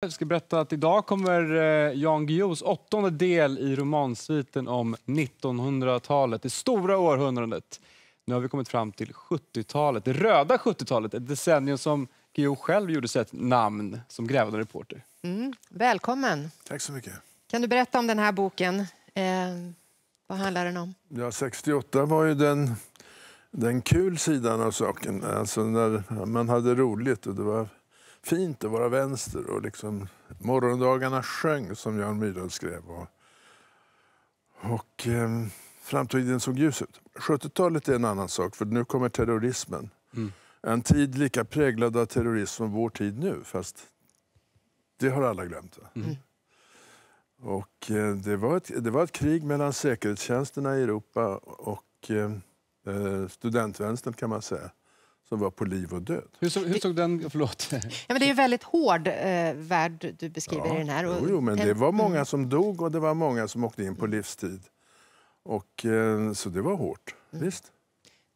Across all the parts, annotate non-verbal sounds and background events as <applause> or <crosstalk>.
Jag ska berätta att idag kommer eh, Jan Guillous åttonde del i romansviten om 1900-talet, det stora århundradet. Nu har vi kommit fram till 70-talet, det röda 70-talet, ett decennium som Guillou själv gjorde sig ett namn som grävande reporter. Mm. Välkommen! Tack så mycket. Kan du berätta om den här boken? Eh, vad handlar den om? Ja, 68 var ju den, den kul sidan av saken, alltså när man hade roligt och det var fint att vara vänster. Och liksom, morgondagarna sjöng, som Jan Myrdal skrev. Och, och eh, framtiden såg ljus ut. 70-talet är en annan sak, för nu kommer terrorismen. Mm. En tid lika präglad av terrorism som vår tid nu, fast det har alla glömt. Mm. Och eh, det, var ett, det var ett krig mellan säkerhetstjänsterna i Europa och eh, eh studentvänstern, kan man säga som var på liv och död. Hur, så, hur såg den... Förlåt. Ja, men det är en väldigt hård eh, värld du beskriver ja, i den här. jo, jo, men det var många mm. som dog och det var många som åkte in på livstid. Och, eh, så det var hårt, mm. visst.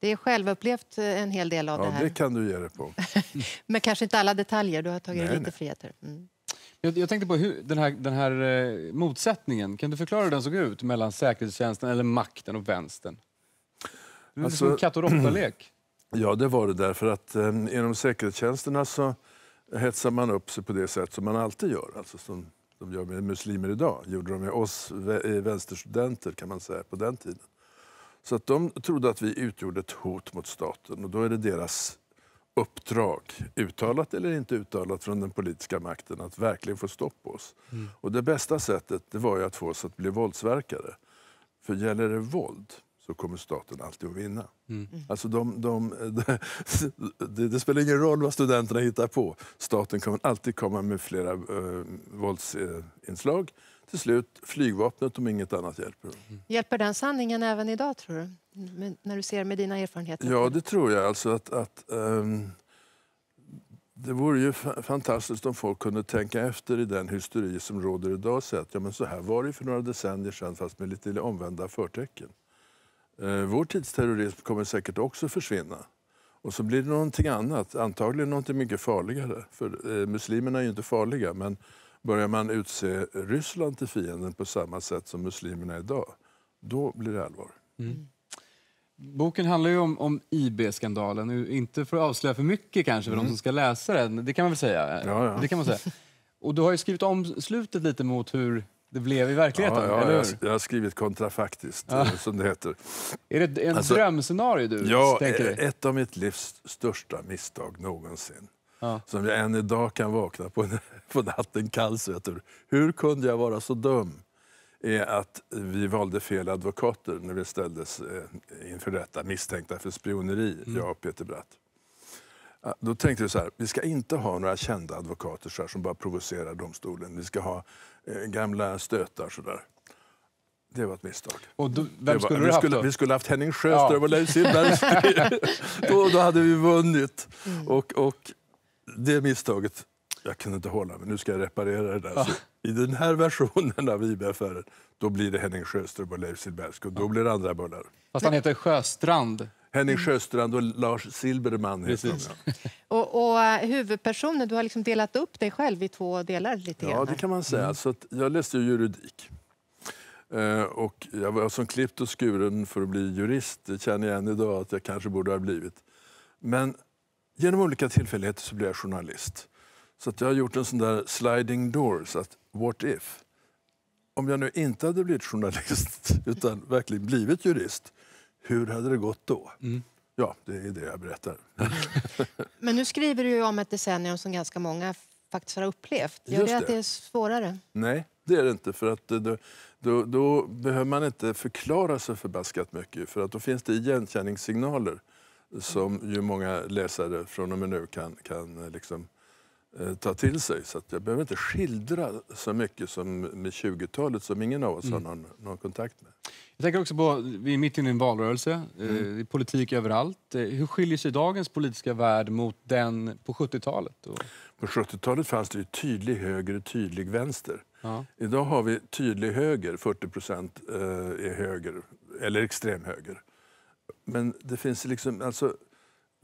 Det är självupplevt eh, en hel del av ja, det här. det kan du ge dig på. <laughs> men kanske inte alla detaljer, du har tagit nej, lite nej. friheter. Mm. Jag, jag, tänkte på hur, den här, den här eh, motsättningen, kan du förklara hur den såg ut mellan säkerhetstjänsten eller makten och vänstern? Det är alltså, som en katt och Ja, det var det därför att eh, inom säkerhetstjänsterna så hetsar man upp sig på det sätt som man alltid gör. Alltså som de gör med muslimer idag, gjorde de med oss eh, vänsterstudenter kan man säga på den tiden. Så att de trodde att vi utgjorde ett hot mot staten och då är det deras uppdrag, uttalat eller inte uttalat från den politiska makten, att verkligen få stopp på oss. Mm. Och det bästa sättet det var ju att få oss att bli våldsverkare. För gäller det våld, så kommer staten alltid att vinna. Mm. mm. Alltså de, de, <laughs> de, det, spelar ingen roll vad studenterna hittar på. Staten kommer alltid komma med flera äh, våldsinslag. Till slut flygvapnet om inget annat hjälper. Mm. Hjälper den sanningen även idag tror du? Men när du ser med dina erfarenheter? Ja, det tror jag. Alltså att, att ähm, det vore ju fantastiskt om folk kunde tänka efter i den hysteri som råder idag och att ja, men så här var det för några decennier sedan fast med lite omvända förtecken. Eh, vår tids terrorism kommer säkert också försvinna. Och så blir det någonting annat, antagligen någonting mycket farligare. För eh, muslimerna är ju inte farliga, men börjar man utse Ryssland till fienden på samma sätt som muslimerna idag, då blir det allvar. Mm. Boken handlar ju om, om IB-skandalen, inte för att avslöja för mycket kanske för mm. de som ska läsa den, det kan man väl säga? Ja, ja. Det kan man säga. <laughs> Och du har ju skrivit om slutet lite mot hur det blev i verkligheten, ja, ja, jag, jag, har skrivit kontrafaktiskt, ja. Eh, som det heter. Är det en alltså, drömscenario du ja, tänker dig? Eh, ett av mitt livs största misstag någonsin. Ja. Som jag än idag kan vakna på, på natten kallsvettig Hur kunde jag vara så dum? är att vi valde fel advokater när vi ställdes eh, inför rätta misstänkta för spioneri, mm. jag och Peter Bratt. Då tänkte vi så här, vi ska inte ha några kända advokater så här, som bara provocerar domstolen. Vi ska ha eh, gamla stötar sådär. Det var ett misstag. Och då, vem skulle du vi, haft skulle, vi skulle haft Henning Sjöström och Leif Silberg. <laughs> då, då hade vi vunnit. Mm. Och, och det misstaget, jag kunde inte hålla mig, nu ska jag reparera det där. Ja. I den här versionen av IB-affären, då blir det Henning Sjöström och Leif Silberg. Och då blir det andra bullar. Fast han heter Sjöstrand. Henning mm. Sjöstrand och Lars Silberman. Precis. Ja. <laughs> och, och eh, huvudpersonen, du har liksom delat upp dig själv i två delar. lite Ja, det kan man säga. Mm. Så jag läste juridik. Eh, och jag var som klippt och skuren för att bli jurist. Det känner jag än idag att jag kanske borde ha blivit. Men genom olika tillfälligheter så blev jag journalist. Så att jag har gjort en sån där sliding door, så att what if? Om jag nu inte hade blivit journalist <laughs> utan verkligen blivit jurist hur hade det gått då? Mm. Ja, det är det jag berättar. <laughs> Men nu skriver du om ett decennium som ganska många faktiskt har upplevt. Gör det att det är svårare? Nej, det är det inte. För att eh, då, då, då, behöver man inte förklara så förbaskat mycket. För att då finns det igenkänningssignaler som ju många läsare från och med nu kan, kan eh, liksom, eh, ta till sig. Så jag behöver inte skildra så mycket som med 20-talet som ingen av oss mm. har någon, någon kontakt med. Jag tänker också på, vi är mitt inne i en valrörelse, eh, mm. eh, politik överallt. Eh, hur skiljer sig dagens politiska värld mot den på 70-talet? Och... På 70-talet fanns det ju tydlig höger och tydlig vänster. Ja. Idag har vi tydlig höger, 40 procent eh, är höger, eller extremhöger. Men det finns liksom, alltså,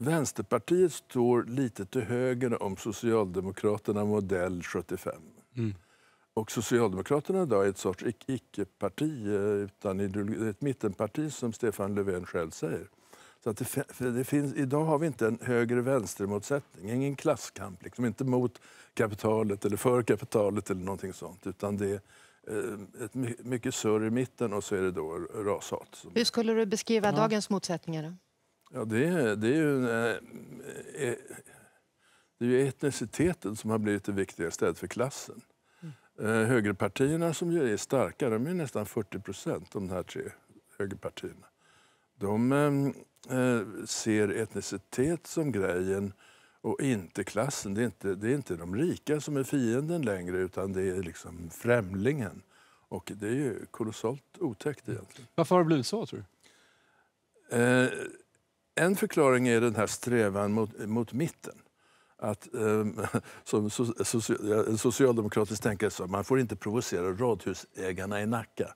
Vänsterpartiet står lite till höger om Socialdemokraterna modell 75. Mm. Och Socialdemokraterna idag är ett sorts icke-parti, eh, utan ett mittenparti som Stefan Löfven själv säger. Så att det, det finns, idag har vi inte en höger-vänster-motsättning, ingen klasskamp. Liksom, inte mot kapitalet eller för kapitalet eller någonting sånt. Utan det är eh, ett mycket surr i mitten och så är det då rashat. Hur skulle du beskriva ja. dagens motsättningar? Då? Ja, det, är, det är ju... Eh, det är ju etniciteten som har blivit det viktiga istället för klassen. Eh, högerpartierna som ju är starka, de är nästan 40 procent, de här tre högerpartierna. De ehm, eh, ser etnicitet som grejen och inte klassen. Det är inte, det är inte de rika som är fienden längre, utan det är liksom främlingen. Och det är ju kolossalt otäckt mm. egentligen. Varför har det blivit så, tror du? Eh, en förklaring är den här strävan mot, mot mitten att um, <laughs> som so, so, en socialdemokratisk tänkare sa, man får inte provocera radhusägarna i Nacka.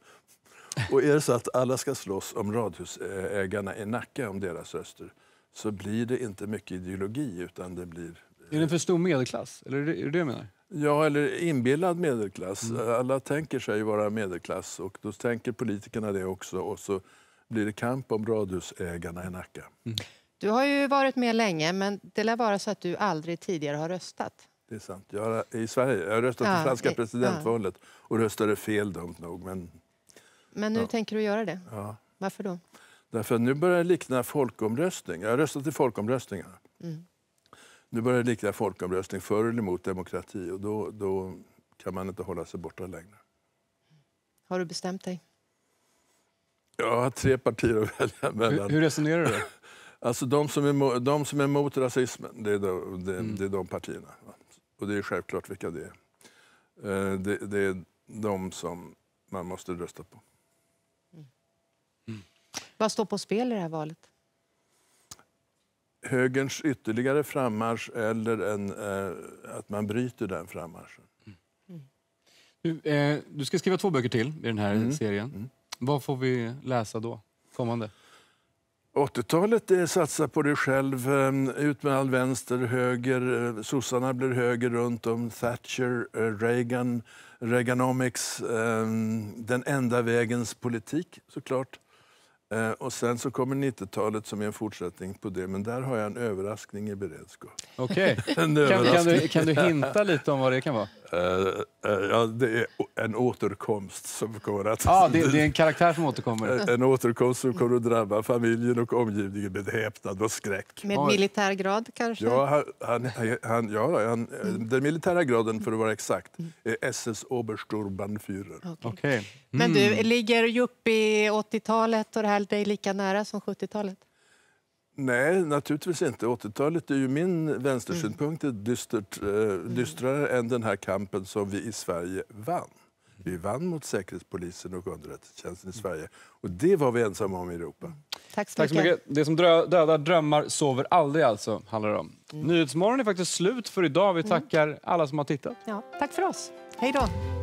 <laughs> Och är det så att alla ska slåss om radhusägarna i Nacka, om deras röster, så blir det inte mycket ideologi utan det blir... Är det en eh, för stor medelklass? Eller är det, är det, det menar? Ja, eller inbillad medelklass. Mm. Eh, alla tänker sig vara medelklass och då tänker politikerna det också och så blir det kamp om radhusägarna i Nacka. Mm. Du har ju varit med länge, men det lär vara så att du aldrig tidigare har röstat. Det är sant. Jag har, I Sverige. Jag har ja, i franska i, presidentvalet ja. och röstade fel dumt nog. Men, men nu ja. tänker du göra det. Ja. Varför då? Därför nu börjar det likna folkomröstning. Jag har röstat i folkomröstningar. Mm. Nu börjar det likna folkomröstning för eller emot demokrati och då, då kan man inte hålla sig borta längre. Har du bestämt dig? Jag har tre partier att välja mellan. Hur, hur resonerar du? <laughs> Alltså de som är, de som är emot rasismen, det är de, det, mm. det är de partierna. Och det är självklart vilka det är. Eh, det, det är de som man måste rösta på. Mm. Mm. Vad står på spel i det här valet? Högerns ytterligare frammarsch eller en, eh, att man bryter den frammarschen. Mm. Du, eh, du, ska skriva två böcker till i den här mm. serien. Mm. Vad får vi läsa då? Kommande? 80-talet är eh, satsa på dig själv, ehm, ut med all vänster, höger. Eh, sossarna blir höger runt om, Thatcher, eh, Reagan, Reaganomics. Ehm, den enda vägens politik, såklart. Eh, och sen så kommer 90-talet som är en fortsättning på det, men där har jag en överraskning i beredskap. Okej. Okay. <laughs> kan, kan, du, <laughs> hinta lite om vad det kan vara? Uh, uh, ja, det är en återkomst som kommer att... Ja, ah, det, det, är en karaktär som återkommer. <laughs> en återkomst som kommer att drabba familjen och omgivningen med häpnad och skräck. Med militärgrad kanske? Ja, han, han, ja han, mm. den militära graden för att vara exakt är SS Obersturmbannführer. Okay. okay. Mm. Men du, mm. ligger Juppie 80-talet och det här väl dig lika nära som 70-talet? Nej, naturligtvis inte. 80-talet är ju min vänstersynpunkt eh, mm. dystert, dystrare mm. än den här kampen som vi i Sverige vann. Vi vann mot Säkerhetspolisen och underrättelsetjänsten i mm. Sverige. Och det var vi ensamma om i Europa. Tack så, Tack så mycket. Det som dödar drömmar sover aldrig alltså, handlar det om. Mm. Nyhetsmorgon är faktiskt slut för idag. Vi mm. tackar alla som har tittat. Ja. Tack för oss. Hej då.